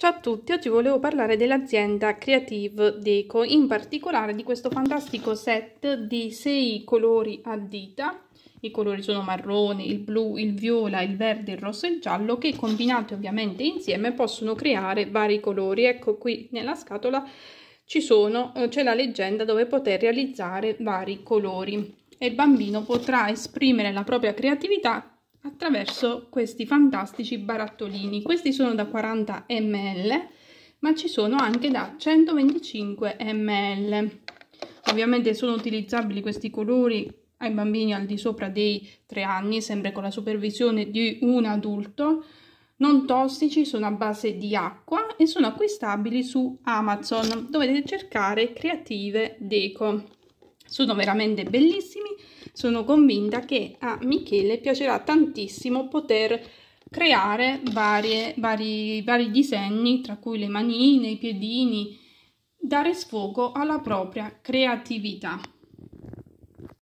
Ciao a tutti, oggi volevo parlare dell'azienda Creative Deco, in particolare di questo fantastico set di sei colori a dita. I colori sono marrone, il blu, il viola, il verde, il rosso e il giallo che combinati ovviamente insieme possono creare vari colori. Ecco qui nella scatola eh, c'è la leggenda dove poter realizzare vari colori e il bambino potrà esprimere la propria creatività attraverso questi fantastici barattolini. Questi sono da 40 ml, ma ci sono anche da 125 ml. Ovviamente sono utilizzabili questi colori ai bambini al di sopra dei 3 anni, sempre con la supervisione di un adulto. Non tossici, sono a base di acqua e sono acquistabili su Amazon. Dovete cercare Creative Deco. Sono veramente bellissimi sono convinta che a Michele piacerà tantissimo poter creare varie, vari, vari disegni, tra cui le manine, i piedini, dare sfogo alla propria creatività.